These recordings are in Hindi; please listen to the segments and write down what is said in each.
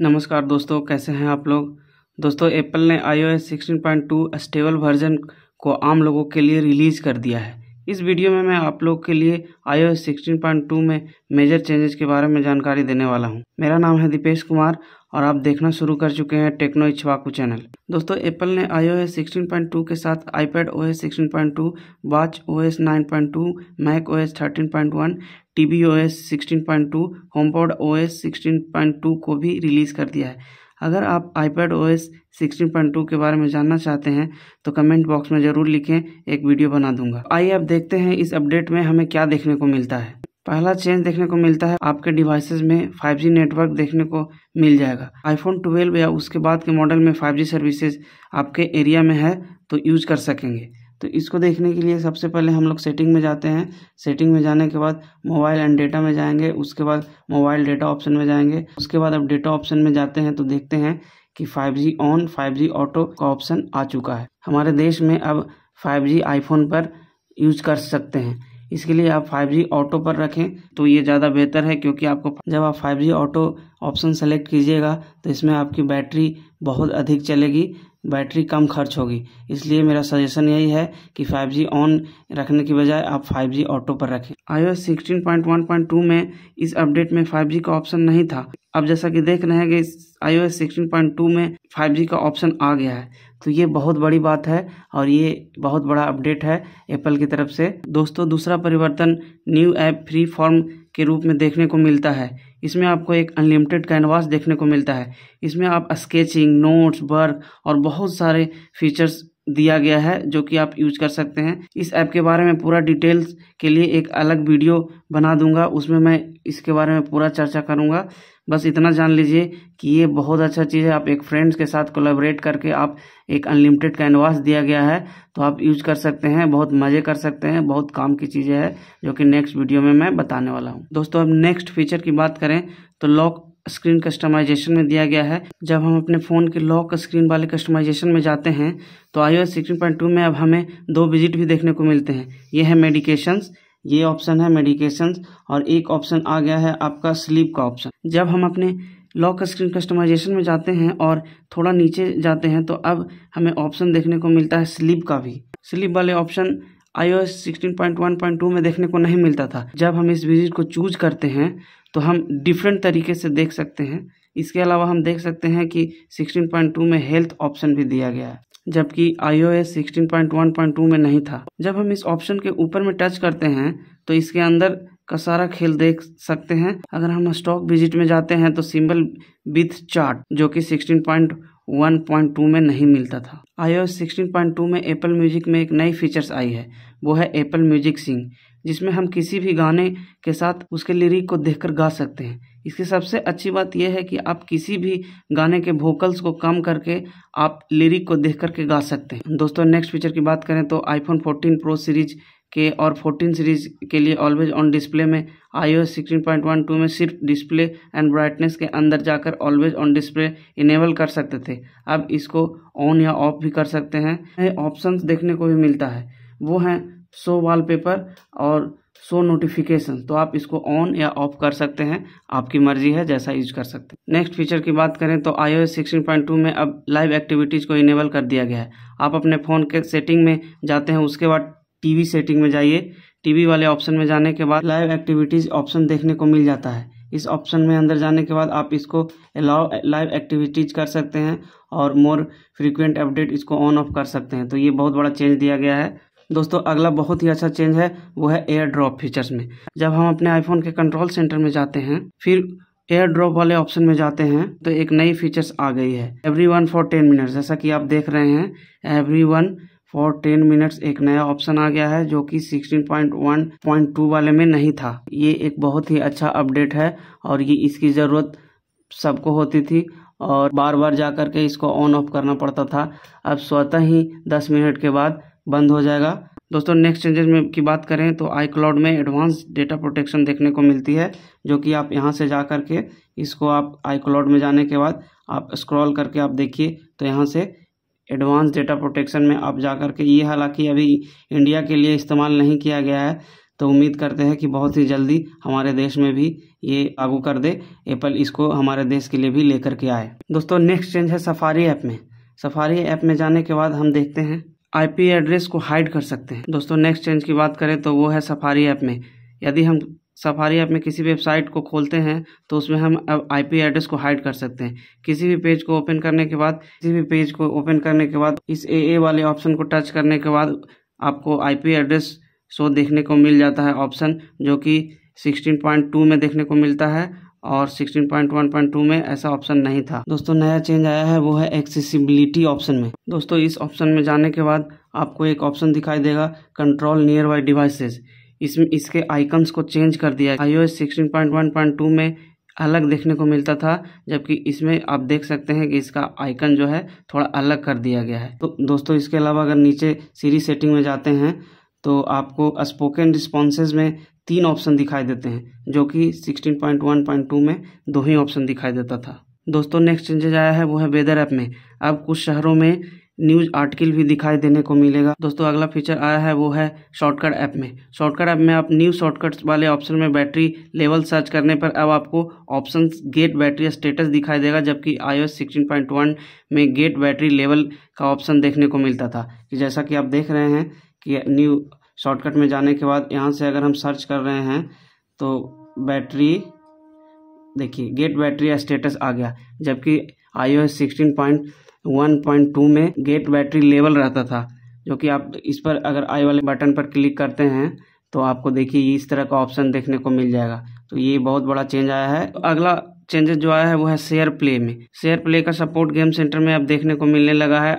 नमस्कार दोस्तों कैसे हैं आप लोग दोस्तों एप्पल ने I O S sixteen point two stable version को आम लोगों के लिए रिलीज़ कर दिया है इस वीडियो में मैं आप लोग के लिए I O S sixteen point two में मेजर चेंजेस के बारे में जानकारी देने वाला हूं। मेरा नाम है दीपेश कुमार और आप देखना शुरू कर चुके हैं टेक्नो इच्छवाकू चैनल दोस्तों एप्पल ने I O S sixteen point two के साथ iPad O S sixteen point two watch O S nine point two Mac O S thirteen point one T V O S sixteen point two HomePod O S sixteen point two को भी रिलीज़ कर दिया है अगर आप iPad O S sixteen point two के बारे में जानना चाहते हैं तो कमेंट बॉक्स में ज़रूर लिखें एक वीडियो बना दूंगा आइए अब देखते हैं इस अपडेट में हमें क्या देखने को मिलता है पहला चेंज देखने को मिलता है आपके डिवाइसेस में 5G नेटवर्क देखने को मिल जाएगा आईफोन 12 या उसके बाद के मॉडल में 5G सर्विसेज आपके एरिया में है तो यूज कर सकेंगे तो इसको देखने के लिए सबसे पहले हम लोग सेटिंग में जाते हैं सेटिंग में जाने के बाद मोबाइल एंड डेटा में जाएंगे उसके बाद मोबाइल डेटा ऑप्शन में जाएंगे उसके बाद अब डेटा ऑप्शन में जाते हैं तो देखते हैं कि 5G ऑन 5G ऑटो का ऑप्शन आ चुका है हमारे देश में अब 5G आईफोन पर यूज कर सकते हैं इसके लिए आप 5G ऑटो पर रखें तो ये ज़्यादा बेहतर है क्योंकि आपको जब आप 5G ऑटो ऑप्शन सेलेक्ट कीजिएगा तो इसमें आपकी बैटरी बहुत अधिक चलेगी बैटरी कम खर्च होगी इसलिए मेरा सजेशन यही है कि 5G ऑन रखने की बजाय आप 5G ऑटो पर रखें iOS 16.1.2 में इस अपडेट में 5G का ऑप्शन नहीं था अब जैसा कि देख रहे हैं कि iOS 16.2 में 5G का ऑप्शन आ गया है तो ये बहुत बड़ी बात है और ये बहुत बड़ा अपडेट है एप्पल की तरफ से दोस्तों दूसरा परिवर्तन न्यू ऐप फ्री फॉर्म के रूप में देखने को मिलता है इसमें आपको एक अनलिमिटेड कैनवास देखने को मिलता है इसमें आप स्केचिंग नोट्स वर्क और बहुत सारे फीचर्स दिया गया है जो कि आप यूज कर सकते हैं इस ऐप के बारे में पूरा डिटेल्स के लिए एक अलग वीडियो बना दूंगा उसमें मैं इसके बारे में पूरा चर्चा करूंगा बस इतना जान लीजिए कि ये बहुत अच्छा चीज़ है आप एक फ्रेंड्स के साथ कोलेबरेट करके आप एक अनलिमिटेड कैनवास दिया गया है तो आप यूज कर सकते हैं बहुत मज़े कर सकते हैं बहुत काम की चीज़ें हैं जो कि नेक्स्ट वीडियो में मैं बताने वाला हूँ दोस्तों अब नेक्स्ट फीचर की बात करें तो लॉक स्क्रीन कस्टमाइजेशन में दिया गया है जब हम अपने फ़ोन के लॉक स्क्रीन वाले कस्टमाइजेशन में जाते हैं तो आई ओ में अब हमें दो विजिट भी देखने को मिलते हैं ये है मेडिकेशंस ये ऑप्शन है मेडिकेशंस और एक ऑप्शन आ गया है आपका स्लीप का ऑप्शन जब हम अपने लॉक स्क्रीन कस्टमाइजेशन में जाते हैं और थोड़ा नीचे जाते हैं तो अब हमें ऑप्शन देखने को मिलता है स्लीप का भी स्लीप वाले ऑप्शन आईओ एस में देखने को नहीं मिलता था जब हम इस विजिट को चूज करते हैं तो हम डिफरेंट तरीके से देख सकते हैं इसके अलावा हम देख सकते हैं कि 16.2 में हेल्थ ऑप्शन भी दिया गया है जबकि आई ओ एस में नहीं था जब हम इस ऑप्शन के ऊपर में टच करते हैं तो इसके अंदर का सारा खेल देख सकते हैं अगर हम स्टॉक विजिट में जाते हैं तो सिंबल विथ चार्ट जो कि 16.1 1.2 में नहीं मिलता था आईओ 16.2 में एप्पल म्यूजिक में एक नई फीचर्स आई है वो है एप्पल म्यूजिक सिंग जिसमें हम किसी भी गाने के साथ उसके लिरिक को देखकर गा सकते हैं इसकी सबसे अच्छी बात यह है कि आप किसी भी गाने के वोकल्स को कम करके आप लिरिक को देख करके गा सकते हैं दोस्तों नेक्स्ट फीचर की बात करें तो आईफोन 14 प्रो सीरीज के और 14 सीरीज के लिए ऑलवेज ऑन डिस्प्ले में आई ओ में सिर्फ डिस्प्ले एंड ब्राइटनेस के अंदर जाकर ऑलवेज ऑन डिस्प्ले इनेबल कर सकते थे अब इसको ऑन या ऑफ भी कर सकते हैं ऑप्शन देखने को भी मिलता है वो हैं शो वॉलपेपर और शो नोटिफिकेशन तो आप इसको ऑन या ऑफ कर सकते हैं आपकी मर्जी है जैसा यूज कर सकते हैं नेक्स्ट फीचर की बात करें तो आई ओ में अब लाइव एक्टिविटीज़ को इनेबल कर दिया गया है आप अपने फ़ोन के सेटिंग में जाते हैं उसके बाद टीवी सेटिंग में जाइए टीवी वाले ऑप्शन में जाने के बाद लाइव एक्टिविटीज़ ऑप्शन देखने को मिल जाता है इस ऑप्शन में अंदर जाने के बाद आप इसको अलाउ लाइव एक्टिविटीज कर सकते हैं और मोर फ्रीक्वेंट अपडेट इसको ऑन ऑफ कर सकते हैं तो ये बहुत बड़ा चेंज दिया गया है दोस्तों अगला बहुत ही अच्छा चेंज है वो है एयर ड्रॉप फीचर्स में जब हम अपने आईफोन के कंट्रोल सेंटर में जाते हैं फिर एयर ड्रॉप वाले ऑप्शन में जाते हैं तो एक नई फीचर्स आ गई है every one for ten minutes जैसा कि आप देख रहे हैं every one for ten minutes एक नया ऑप्शन आ गया है जो कि 16.1.2 वाले में नहीं था ये एक बहुत ही अच्छा अपडेट है और ये इसकी ज़रूरत सबको होती थी और बार बार जा कर के इसको ऑन ऑफ करना पड़ता था अब स्वतः ही 10 मिनट के बाद बंद हो जाएगा दोस्तों नेक्स्ट चेंजेस में की बात करें तो आई क्लाउड में एडवांस डेटा प्रोटेक्शन देखने को मिलती है जो कि आप यहाँ से जा कर के इसको आप आई क्लाउड में जाने के बाद आप स्क्रॉल करके आप देखिए तो यहाँ से एडवांस डेटा प्रोटेक्शन में आप जा कर के ये हालांकि अभी इंडिया के लिए इस्तेमाल नहीं किया गया है तो उम्मीद करते हैं कि बहुत ही जल्दी हमारे देश में भी ये लागू कर दे एप्पल इसको हमारे देश के लिए भी लेकर के आए दोस्तों नेक्स्ट चेंज है सफारी ऐप में सफारी ऐप में जाने के बाद हम देखते हैं आईपी एड्रेस को हाइड कर सकते हैं दोस्तों नेक्स्ट चेंज की बात करें तो वो है सफारी ऐप में यदि हम सफारी ऐप में किसी वेबसाइट को खोलते हैं तो उसमें हम अब आईपी एड्रेस को हाइड कर सकते हैं किसी भी पेज को ओपन करने के बाद किसी भी पेज को ओपन करने के बाद इस ए ए वाले ऑप्शन को टच करने के बाद आपको आईपी एड्रेस शो देखने को मिल जाता है ऑप्शन जो कि 16.2 में देखने को मिलता है और 16.1.2 में ऐसा ऑप्शन नहीं था दोस्तों नया चेंज आया है वो है एक्सेसिबिलिटी ऑप्शन में दोस्तों इस ऑप्शन में जाने के बाद आपको एक ऑप्शन दिखाई देगा कंट्रोल नियर बाई डिवाइसेज इसमें इसके आइकन्स को चेंज कर दिया है आई ओ में अलग देखने को मिलता था जबकि इसमें आप देख सकते हैं कि इसका आइकन जो है थोड़ा अलग कर दिया गया है तो दोस्तों इसके अलावा अगर नीचे सीरीज सेटिंग में जाते हैं तो आपको स्पोकन रिस्पॉन्सेज में तीन ऑप्शन दिखाई देते हैं जो कि 16.1.2 में दो ही ऑप्शन दिखाई देता था दोस्तों नेक्स्ट चेंजेज आया है वो है वेदर ऐप में अब कुछ शहरों में न्यूज आर्टिकल भी दिखाई देने को मिलेगा दोस्तों अगला फीचर आया है वो है शॉर्टकट ऐप में शॉर्टकट ऐप में आप न्यू शॉर्टकट वाले ऑप्शन में बैटरी लेवल सर्च करने पर अब आपको ऑप्शन गेट बैटरी स्टेटस दिखाई देगा जबकि आई एस में गेट बैटरी लेवल का ऑप्शन देखने को मिलता था कि जैसा कि आप देख रहे हैं कि न्यू शॉर्टकट में जाने के बाद यहाँ से अगर हम सर्च कर रहे हैं तो बैटरी देखिए गेट बैटरी स्टेटस आ गया जबकि आई सिक्सटीन पॉइंट टू में गेट बैटरी लेवल रहता था जो कि आप इस पर अगर आई वाले बटन पर क्लिक करते हैं तो आपको देखिए इस तरह का ऑप्शन देखने को मिल जाएगा तो ये बहुत बड़ा चेंज आया है अगला चेंजेस जो आया है वो है शेयर प्ले में शेयर प्ले का सपोर्ट गेम सेंटर में अब देखने को मिलने लगा है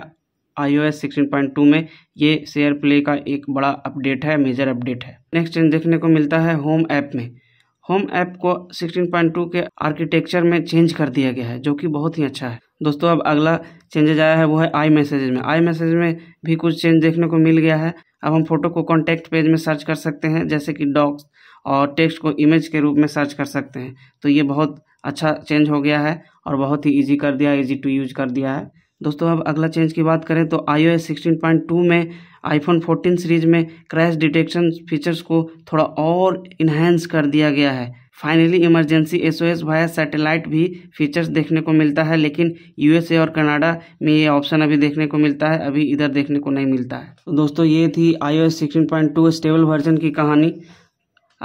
आईओएस 16.2 में ये शेयर प्ले का एक बड़ा अपडेट है मेजर अपडेट है नेक्स्ट चेंज देखने को मिलता है होम ऐप में होम ऐप को 16.2 के आर्किटेक्चर में चेंज कर दिया गया है जो कि बहुत ही अच्छा है दोस्तों अब अगला चेंजेज आया है वो है आई मैसेज में आई मैसेज में भी कुछ चेंज देखने को मिल गया है अब हम फोटो को कॉन्टेक्ट पेज में सर्च कर सकते हैं जैसे कि डॉक्स और टेक्स्ट को इमेज के रूप में सर्च कर सकते हैं तो ये बहुत अच्छा चेंज हो गया है और बहुत ही ईजी कर दिया ईजी टू यूज कर दिया है दोस्तों अब अगला चेंज की बात करें तो I O S sixteen point two में आईफोन 14 सीरीज में क्रैश डिटेक्शन फीचर्स को थोड़ा और इन्हेंस कर दिया गया है finally emergency S O S via satellite भी फीचर्स देखने को मिलता है लेकिन यू एस ए और कनाडा में ये ऑप्शन अभी देखने को मिलता है अभी इधर देखने को नहीं मिलता है तो दोस्तों ये थी I O S sixteen point two stable version की कहानी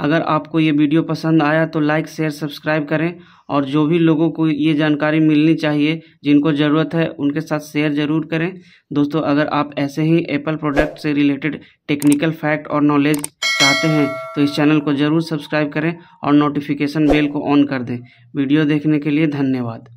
अगर आपको ये वीडियो पसंद आया तो लाइक शेयर सब्सक्राइब करें और जो भी लोगों को ये जानकारी मिलनी चाहिए जिनको ज़रूरत है उनके साथ शेयर ज़रूर करें दोस्तों अगर आप ऐसे ही एप्पल प्रोडक्ट से रिलेटेड टेक्निकल फैक्ट और नॉलेज चाहते हैं तो इस चैनल को ज़रूर सब्सक्राइब करें और नोटिफिकेशन बेल को ऑन कर दें वीडियो देखने के लिए धन्यवाद